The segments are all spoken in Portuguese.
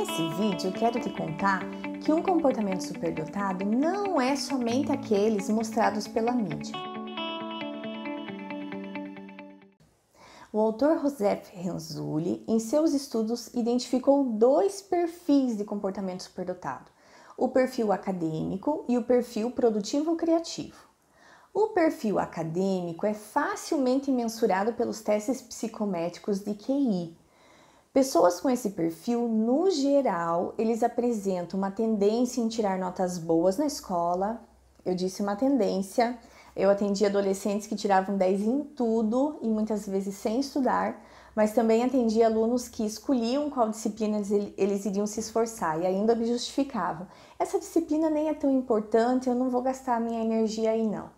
Nesse vídeo, quero te contar que um comportamento superdotado não é somente aqueles mostrados pela mídia. O autor Joseph Renzulli, em seus estudos, identificou dois perfis de comportamento superdotado: o perfil acadêmico e o perfil produtivo-criativo. O perfil acadêmico é facilmente mensurado pelos testes psicométricos de QI, Pessoas com esse perfil, no geral, eles apresentam uma tendência em tirar notas boas na escola. Eu disse uma tendência. Eu atendi adolescentes que tiravam 10 em tudo e muitas vezes sem estudar, mas também atendi alunos que escolhiam qual disciplina eles iriam se esforçar e ainda me justificavam. Essa disciplina nem é tão importante, eu não vou gastar minha energia aí não.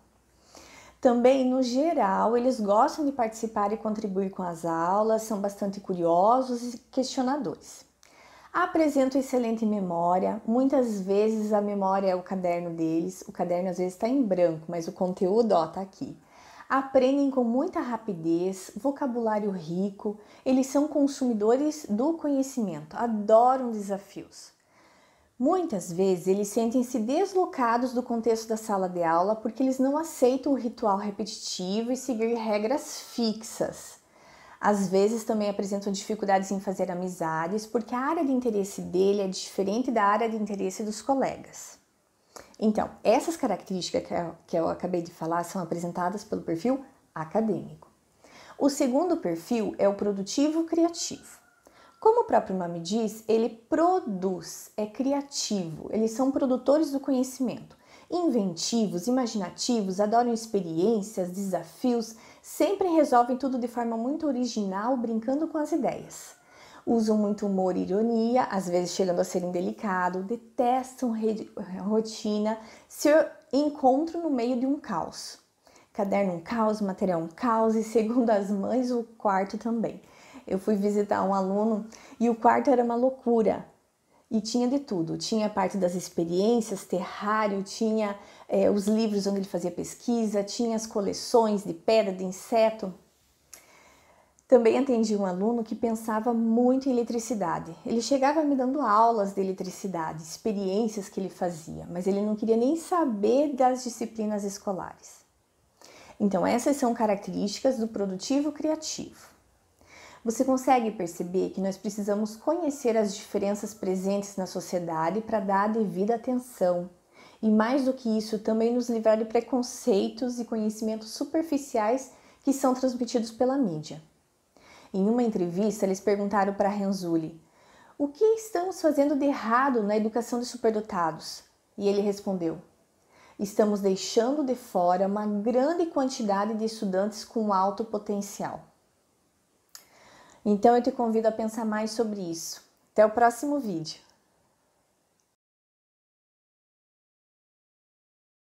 Também, no geral, eles gostam de participar e contribuir com as aulas, são bastante curiosos e questionadores. Apresentam excelente memória, muitas vezes a memória é o caderno deles, o caderno às vezes está em branco, mas o conteúdo está aqui. Aprendem com muita rapidez, vocabulário rico, eles são consumidores do conhecimento, adoram desafios. Muitas vezes eles sentem-se deslocados do contexto da sala de aula porque eles não aceitam o ritual repetitivo e seguir regras fixas. Às vezes também apresentam dificuldades em fazer amizades porque a área de interesse dele é diferente da área de interesse dos colegas. Então, essas características que eu, acabei de falar são apresentadas pelo perfil acadêmico. O segundo perfil é o produtivo criativo. Como o próprio nome diz, ele produz, é criativo, eles são produtores do conhecimento. Inventivos, imaginativos, adoram experiências, desafios, sempre resolvem tudo de forma muito original, brincando com as ideias. Usam muito humor e ironia, às vezes chegando a ser indelicado, detestam rotina, se encontram no meio de um caos. Caderno um caos, material um caos e, segundo as mães, o quarto também eu fui visitar um aluno e o quarto era uma loucura. E tinha de tudo, tinha parte das experiências, terrário, tinha é, os livros onde ele fazia pesquisa, tinha as coleções de pedra, de inseto. Também atendi um aluno que pensava muito em eletricidade. Ele chegava me dando aulas de eletricidade, experiências que ele fazia, mas ele não queria nem saber das disciplinas escolares. Então, essas são características do produtivo criativo. Você consegue perceber que nós precisamos conhecer as diferenças presentes na sociedade para dar a devida atenção. E mais do que isso, também nos livrar de preconceitos e conhecimentos superficiais que são transmitidos pela mídia. Em uma entrevista, eles perguntaram para Renzulli: "O que estamos fazendo de errado na educação de superdotados?" E ele respondeu: "Estamos deixando de fora uma grande quantidade de estudantes com alto potencial." Então eu te convido a pensar mais sobre isso. Até o próximo vídeo!